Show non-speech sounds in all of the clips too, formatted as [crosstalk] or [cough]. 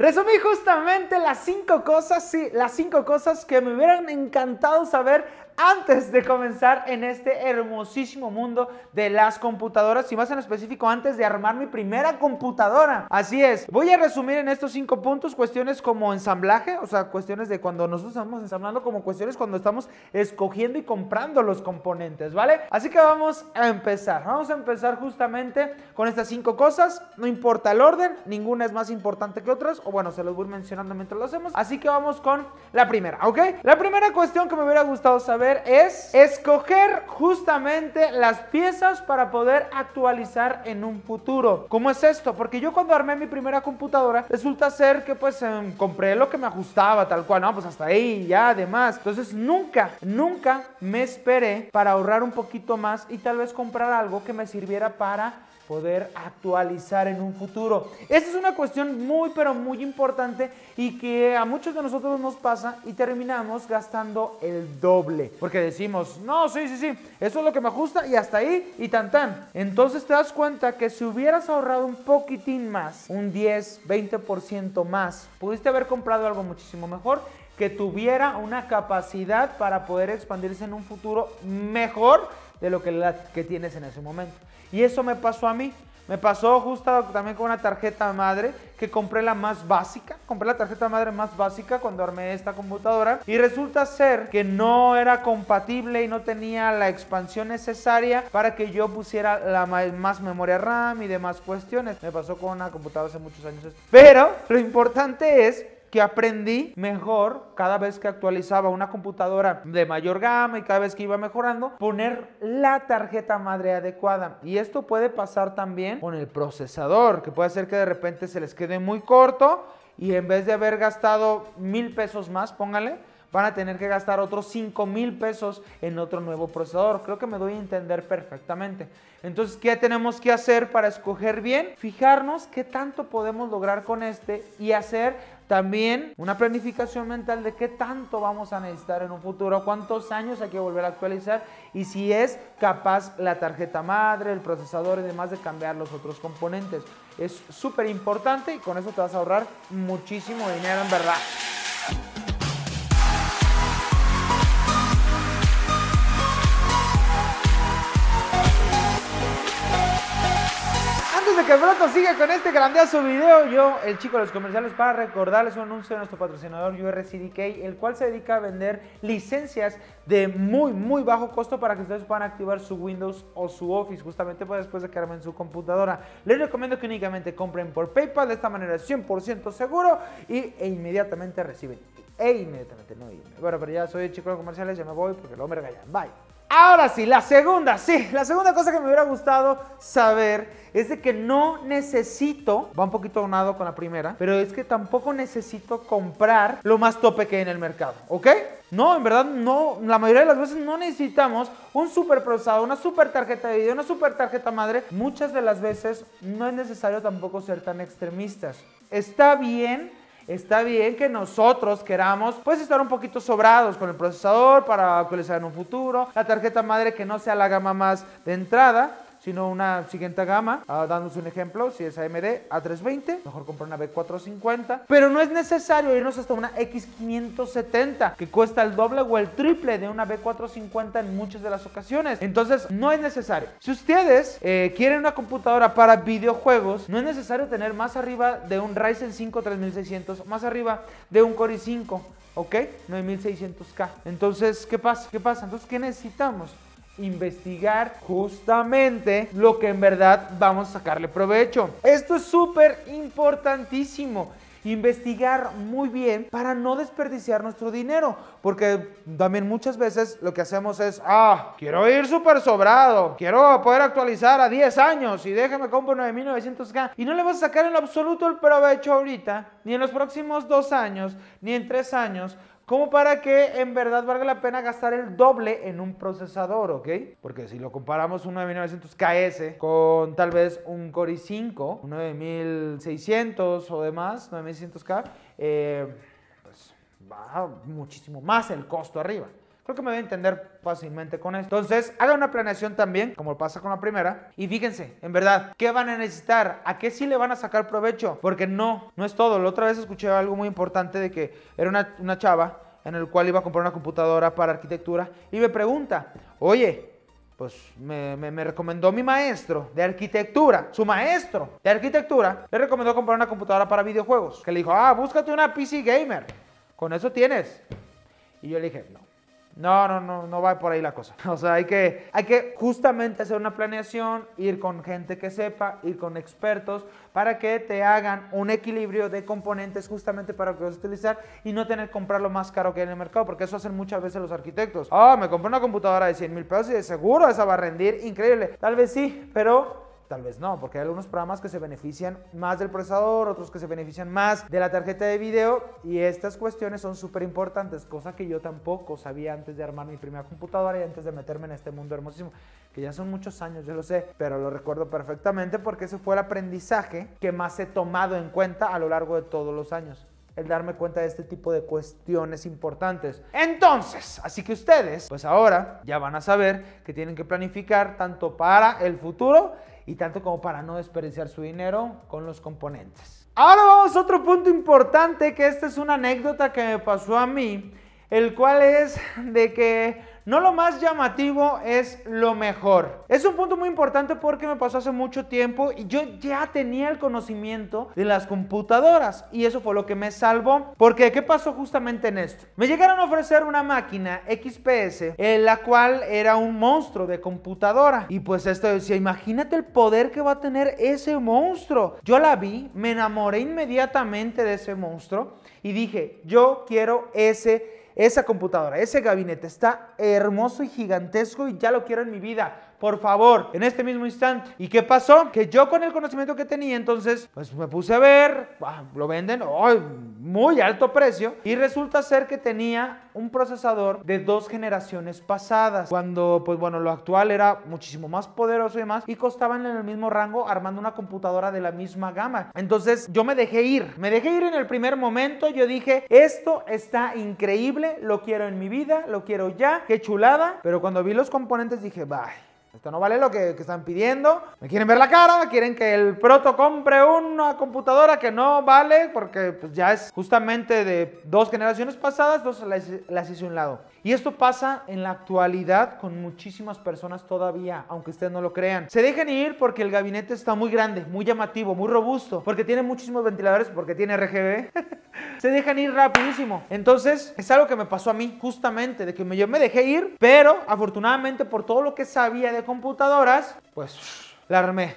Resumí justamente las cinco cosas, sí, las cinco cosas que me hubieran encantado saber antes de comenzar en este hermosísimo mundo de las computadoras y más en específico antes de armar mi primera computadora. Así es, voy a resumir en estos cinco puntos cuestiones como ensamblaje, o sea, cuestiones de cuando nosotros estamos ensamblando, como cuestiones cuando estamos escogiendo y comprando los componentes, ¿vale? Así que vamos a empezar. Vamos a empezar justamente con estas cinco cosas, no importa el orden, ninguna es más importante que otras, o bueno, se los voy mencionando mientras lo hacemos. Así que vamos con la primera, ¿ok? La primera cuestión que me hubiera gustado saber es escoger justamente las piezas para poder actualizar en un futuro. ¿Cómo es esto? Porque yo cuando armé mi primera computadora, resulta ser que pues em, compré lo que me ajustaba, tal cual, no, pues hasta ahí ya, además. Entonces nunca, nunca me esperé para ahorrar un poquito más y tal vez comprar algo que me sirviera para poder actualizar en un futuro. Esa es una cuestión muy pero muy importante y que a muchos de nosotros nos pasa y terminamos gastando el doble. Porque decimos, no, sí, sí, sí, eso es lo que me ajusta y hasta ahí y tan tan. Entonces te das cuenta que si hubieras ahorrado un poquitín más, un 10, 20% más, pudiste haber comprado algo muchísimo mejor que tuviera una capacidad para poder expandirse en un futuro mejor de lo que, la que tienes en ese momento. Y eso me pasó a mí. Me pasó justo también con una tarjeta madre que compré la más básica. Compré la tarjeta madre más básica cuando armé esta computadora. Y resulta ser que no era compatible y no tenía la expansión necesaria para que yo pusiera la más memoria RAM y demás cuestiones. Me pasó con una computadora hace muchos años. Pero lo importante es que aprendí mejor cada vez que actualizaba una computadora de mayor gama y cada vez que iba mejorando, poner la tarjeta madre adecuada. Y esto puede pasar también con el procesador, que puede ser que de repente se les quede muy corto y en vez de haber gastado mil pesos más, póngale, van a tener que gastar otros 5 mil pesos en otro nuevo procesador. Creo que me doy a entender perfectamente. Entonces, ¿qué tenemos que hacer para escoger bien? Fijarnos qué tanto podemos lograr con este y hacer también una planificación mental de qué tanto vamos a necesitar en un futuro, cuántos años hay que volver a actualizar y si es capaz la tarjeta madre, el procesador y demás de cambiar los otros componentes. Es súper importante y con eso te vas a ahorrar muchísimo dinero en verdad. que pronto sigue con este grandioso video, yo, el chico de los comerciales, para recordarles un anuncio de nuestro patrocinador URCDK, el cual se dedica a vender licencias de muy, muy bajo costo para que ustedes puedan activar su Windows o su Office, justamente pues, después de que en su computadora. Les recomiendo que únicamente compren por PayPal, de esta manera es 100% seguro y, e inmediatamente reciben. E inmediatamente, no. Bueno, pero ya soy el chico de los comerciales, ya me voy porque lo me regalan. Bye. Ahora sí, la segunda, sí, la segunda cosa que me hubiera gustado saber es de que no necesito, va un poquito aunado con la primera, pero es que tampoco necesito comprar lo más tope que hay en el mercado, ¿ok? No, en verdad no, la mayoría de las veces no necesitamos un super procesado, una super tarjeta de video, una super tarjeta madre. Muchas de las veces no es necesario tampoco ser tan extremistas. Está bien Está bien que nosotros queramos pues estar un poquito sobrados con el procesador para actualizar en un futuro, la tarjeta madre que no sea la gama más de entrada, sino una siguiente gama. Ah, dándose un ejemplo, si es AMD A320, mejor comprar una B450. Pero no es necesario irnos hasta una X570, que cuesta el doble o el triple de una B450 en muchas de las ocasiones. Entonces, no es necesario. Si ustedes eh, quieren una computadora para videojuegos, no es necesario tener más arriba de un Ryzen 5 3600, más arriba de un Core i5, ¿ok? 9600K. Entonces, ¿qué pasa? ¿Qué pasa? Entonces, ¿qué necesitamos? investigar justamente lo que en verdad vamos a sacarle provecho. Esto es súper importantísimo investigar muy bien para no desperdiciar nuestro dinero. Porque también muchas veces lo que hacemos es, ah, quiero ir súper sobrado, quiero poder actualizar a 10 años y déjame compro 9900K. Y no le vas a sacar en absoluto el provecho ahorita, ni en los próximos dos años, ni en tres años como para que en verdad valga la pena gastar el doble en un procesador, ¿ok? Porque si lo comparamos un 9900 KS con tal vez un Core i5, un 9600 o demás, 9600K, eh, pues va muchísimo más el costo arriba. Creo que me voy a entender fácilmente con esto. Entonces, haga una planeación también, como pasa con la primera. Y fíjense, en verdad, ¿qué van a necesitar? ¿A qué sí le van a sacar provecho? Porque no, no es todo. La otra vez escuché algo muy importante de que era una, una chava en el cual iba a comprar una computadora para arquitectura y me pregunta, oye, pues me, me, me, recomendó mi maestro de arquitectura, su maestro de arquitectura, le recomendó comprar una computadora para videojuegos. Que le dijo, ah, búscate una PC gamer, con eso tienes. Y yo le dije, no, no, no, no, no va por ahí la cosa. [laughs] O sea, hay que, hay que justamente hacer una planeación, ir con gente que sepa, ir con expertos, para que te hagan un equilibrio de componentes justamente para que vas a utilizar y no tener que comprar lo más caro que hay en el mercado, porque eso hacen muchas veces los arquitectos. Ah, me compré una computadora de 100 mil pesos y de seguro esa va a rendir increíble. Tal vez sí, pero tal vez no, porque hay algunos programas que se benefician más del procesador, otros que se benefician más de la tarjeta de video y estas cuestiones son súper importantes, cosa que yo tampoco sabía antes de armar mi primera computadora y antes de meterme en este mundo hermosísimo, que ya son muchos años, yo lo sé, pero lo recuerdo perfectamente porque ese fue el aprendizaje que más he tomado en cuenta a lo largo de todos los años el darme cuenta de este tipo de cuestiones importantes. Entonces, así que ustedes, pues ahora ya van a saber que tienen que planificar tanto para el futuro y tanto como para no desperdiciar su dinero con los componentes. Ahora vamos a otro punto importante que esta es una anécdota que me pasó a mí el cual es de que no lo más llamativo es lo mejor. Es un punto muy importante porque me pasó hace mucho tiempo y yo ya tenía el conocimiento de las computadoras y eso fue lo que me salvó. Porque ¿qué pasó justamente en esto? Me llegaron a ofrecer una máquina XPS, en la cual era un monstruo de computadora. Y pues esto decía, imagínate el poder que va a tener ese monstruo. Yo la vi, me enamoré inmediatamente de ese monstruo y dije, yo quiero ese esa computadora, ese gabinete está hermoso y gigantesco y ya lo quiero en mi vida por favor, en este mismo instante. ¿Y qué pasó? Que yo con el conocimiento que tenía, entonces, pues me puse a ver, ah, lo venden, muy alto precio, y resulta ser que tenía un procesador de dos generaciones pasadas, cuando, pues bueno, lo actual era muchísimo más poderoso y demás, y costaban en el mismo rango armando una computadora de la misma gama. Entonces, yo me dejé ir, me dejé ir en el primer momento, yo dije, esto está increíble, lo quiero en mi vida, lo quiero ya, qué chulada, pero cuando vi los componentes dije, bye. Esto no vale lo que, están pidiendo. Me quieren ver la cara, quieren que el proto compre una computadora que no vale porque pues, ya es justamente de dos generaciones pasadas, dos las, las hice a un lado. Y esto pasa en la actualidad con muchísimas personas todavía, aunque ustedes no lo crean. Se dejan ir porque el gabinete está muy grande, muy llamativo, muy robusto, porque tiene muchísimos ventiladores, porque tiene RGB. [laughs] Se dejan ir rapidísimo. Entonces, es algo que me pasó a mí justamente, de que yo me dejé ir, pero afortunadamente por todo lo que sabía de computadoras, pues la armé.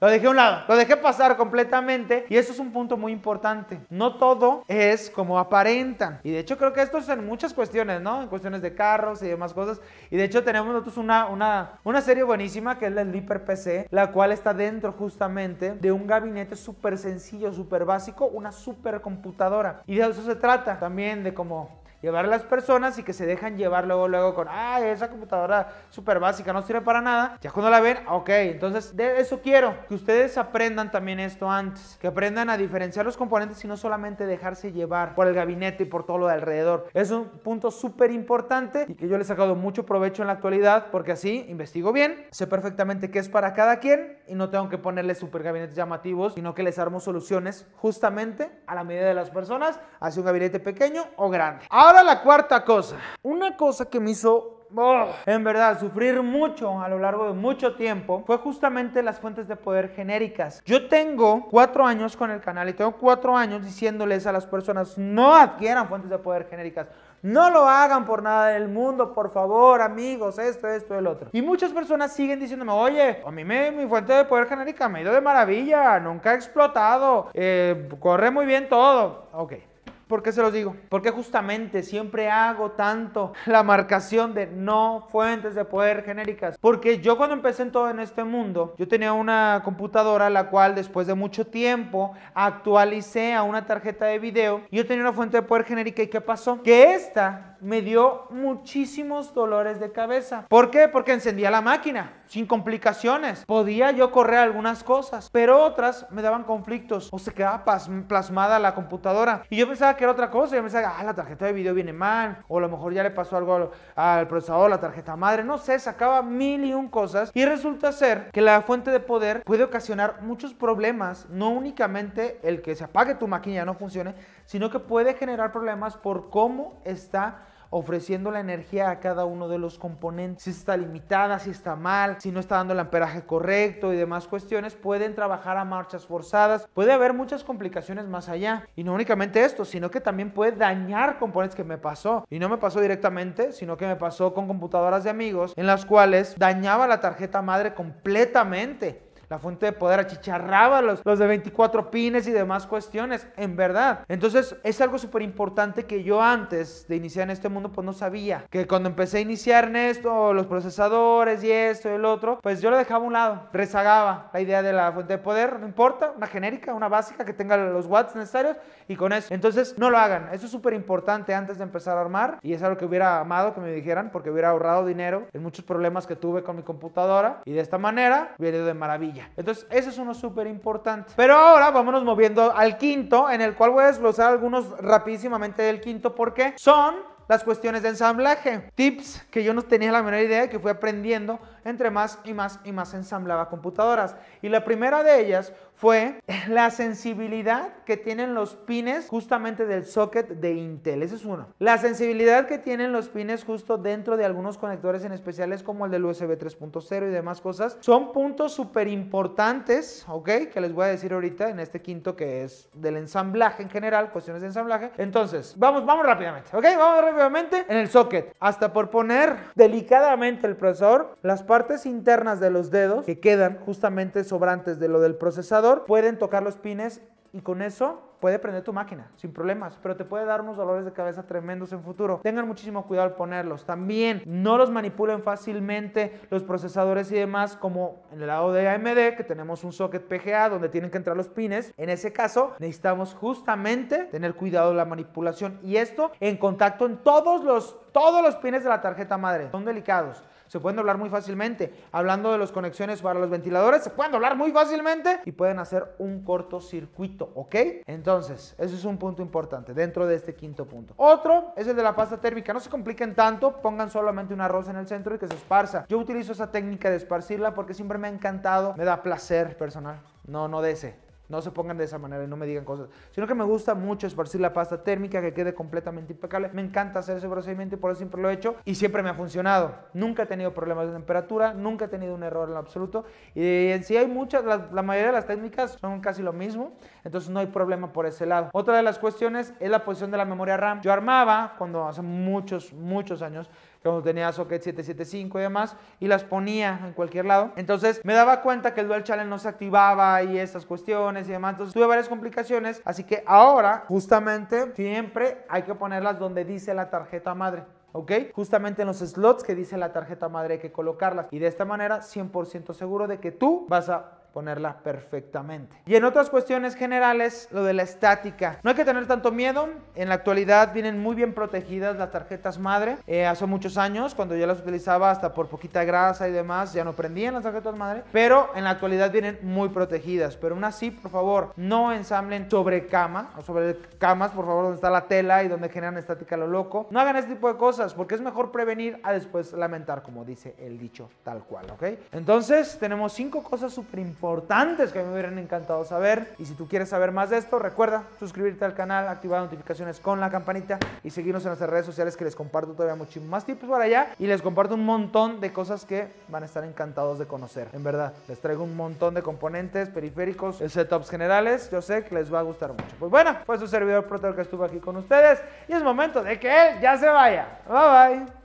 Lo dejé a un lado, lo dejé pasar completamente y eso es un punto muy importante. No todo es como aparentan. Y de hecho creo que esto es en muchas cuestiones, ¿no? En cuestiones de carros y demás cosas. Y de hecho tenemos nosotros una, una, una serie buenísima que es la Liper PC, la cual está dentro justamente de un gabinete súper sencillo, súper básico, una súper computadora. Y de eso se trata también de como llevar a las personas y que se dejan llevar luego, luego con, ah, esa computadora súper básica no sirve para nada. Ya cuando la ven, ok, entonces de eso quiero, que ustedes aprendan también esto antes, que aprendan a diferenciar los componentes y no solamente dejarse llevar por el gabinete y por todo lo de alrededor. Es un punto súper importante y que yo le he sacado mucho provecho en la actualidad porque así investigo bien, sé perfectamente qué es para cada quien y no tengo que ponerle súper gabinetes llamativos, sino que les armo soluciones justamente a la medida de las personas hacia un gabinete pequeño o grande. Ahora Ahora la cuarta cosa. Una cosa que me hizo oh, en verdad, sufrir mucho a lo largo de mucho tiempo fue justamente las fuentes de poder genéricas. Yo tengo cuatro años con el canal y tengo cuatro años diciéndoles a las personas no adquieran fuentes de poder genéricas. No lo hagan por nada del mundo, por favor, amigos, esto, esto, el otro. Y muchas personas siguen diciéndome, oye, a mí me, mi fuente de poder genérica me ha ido de maravilla, nunca ha explotado, eh, corre muy bien todo. Ok, ¿Por qué se los digo? Porque justamente siempre hago tanto [laughs] la marcación de no fuentes de poder genéricas. Porque yo cuando empecé en todo en este mundo, yo tenía una computadora la cual después de mucho tiempo actualicé a una tarjeta de video. Yo tenía una fuente de poder genérica y ¿qué pasó? Que esta me dio muchísimos dolores de cabeza. ¿Por qué? Porque encendía la máquina sin complicaciones. Podía yo correr algunas cosas, pero otras me daban conflictos o se quedaba plasmada la computadora. Y yo pensaba que era otra cosa. Yo pensaba, ah, la tarjeta de video viene mal, o a lo mejor ya le pasó algo al, procesador, la tarjeta madre. No sé, sacaba mil y un cosas. Y resulta ser que la fuente de poder puede ocasionar muchos problemas, no únicamente el que se apague tu máquina y ya no funcione, sino que puede generar problemas por cómo está ofreciendo la energía a cada uno de los componentes. Si está limitada, si está mal, si no está dando el amperaje correcto y demás cuestiones, pueden trabajar a marchas forzadas. Puede haber muchas complicaciones más allá. Y no únicamente esto, sino que también puede dañar componentes que me pasó. Y no me pasó directamente, sino que me pasó con computadoras de amigos en las cuales dañaba la tarjeta madre completamente la fuente de poder achicharraba los, los de 24 pines y demás cuestiones, en verdad. Entonces es algo súper importante que yo antes de iniciar en este mundo pues no sabía. Que cuando empecé a iniciar en esto, los procesadores y esto y el otro, pues yo lo dejaba a un lado, rezagaba la idea de la fuente de poder, no importa, una genérica, una básica que tenga los watts necesarios y con eso. Entonces no lo hagan, eso es súper importante antes de empezar a armar y es algo que hubiera amado que me dijeran porque hubiera ahorrado dinero en muchos problemas que tuve con mi computadora y de esta manera hubiera ido de maravilla. Entonces, eso es uno súper importante. Pero ahora vámonos moviendo al quinto, en el cual voy a desglosar algunos rapidísimamente del quinto porque son las cuestiones de ensamblaje. Tips que yo no tenía la menor idea que fui aprendiendo entre más y más y más ensamblaba computadoras. Y la primera de ellas fue [laughs] la sensibilidad que tienen los pines justamente del socket de Intel. Ese es uno. La sensibilidad que tienen los pines justo dentro de algunos conectores en especiales como el del USB 3.0 y demás cosas. Son puntos súper importantes, ¿ok? Que les voy a decir ahorita en este quinto que es del ensamblaje en general, cuestiones de ensamblaje. Entonces, vamos, vamos rápidamente, ¿ok? Vamos rápidamente en el socket. Hasta por poner delicadamente el procesador, las partes internas de los dedos que quedan justamente sobrantes de lo del procesador pueden tocar los pines y con eso puede prender tu máquina sin problemas, pero te puede dar unos dolores de cabeza tremendos en futuro. Tengan muchísimo cuidado al ponerlos. También no los manipulen fácilmente los procesadores y demás, como en el lado de AMD, que tenemos un socket PGA donde tienen que entrar los pines. En ese caso, necesitamos justamente tener cuidado de la manipulación y esto en contacto en todos los, todos los pines de la tarjeta madre. Son delicados se pueden doblar muy fácilmente. Hablando de las conexiones para los ventiladores, se pueden doblar muy fácilmente y pueden hacer un cortocircuito, ¿ok? Entonces, ese es un punto importante dentro de este quinto punto. Otro es el de la pasta térmica. No se compliquen tanto, pongan solamente un arroz en el centro y que se esparza. Yo utilizo esa técnica de esparcirla porque siempre me ha encantado, me da placer personal. No, no de ese no se pongan de esa manera y no me digan cosas. Sino que me gusta mucho esparcir la pasta térmica que quede completamente impecable. Me encanta hacer ese procedimiento y por eso siempre lo he hecho y siempre me ha funcionado. Nunca he tenido problemas de temperatura, nunca he tenido un error en absoluto. Y en sí hay muchas, la, mayoría de las técnicas son casi lo mismo. Entonces no hay problema por ese lado. Otra de las cuestiones es la posición de la memoria RAM. Yo armaba, cuando hace muchos, muchos años, cuando tenía socket 775 y demás, y las ponía en cualquier lado. Entonces me daba cuenta que el Dual channel no se activaba y estas cuestiones y demás. Entonces tuve varias complicaciones, así que ahora justamente siempre hay que ponerlas donde dice la tarjeta madre. ¿ok? Justamente en los slots que dice la tarjeta madre hay que colocarlas y de esta manera 100% seguro de que tú vas a ponerla perfectamente. Y en otras cuestiones generales, lo de la estática. No hay que tener tanto miedo. En la actualidad vienen muy bien protegidas las tarjetas madre. Eh, hace muchos años, cuando yo las utilizaba hasta por poquita grasa y demás, ya no prendían las tarjetas madre. Pero en la actualidad vienen muy protegidas. Pero aún así, por favor, no ensamblen sobre cama o sobre camas, por favor, donde está la tela y donde generan estática lo loco. No hagan este tipo de cosas porque es mejor prevenir a después lamentar, como dice el dicho tal cual, ¿ok? Entonces, tenemos cinco cosas súper importantes importantes que me hubieran encantado saber. Y si tú quieres saber más de esto, recuerda suscribirte al canal, activar notificaciones con la campanita y seguirnos en nuestras redes sociales que les comparto todavía muchísimos más tips para allá y les comparto un montón de cosas que van a estar encantados de conocer. En verdad, les traigo un montón de componentes, periféricos, setups generales. Yo sé que les va a gustar mucho. Pues bueno, fue su servidor Proter que estuvo aquí con ustedes y es momento de que él ya se vaya. Bye bye.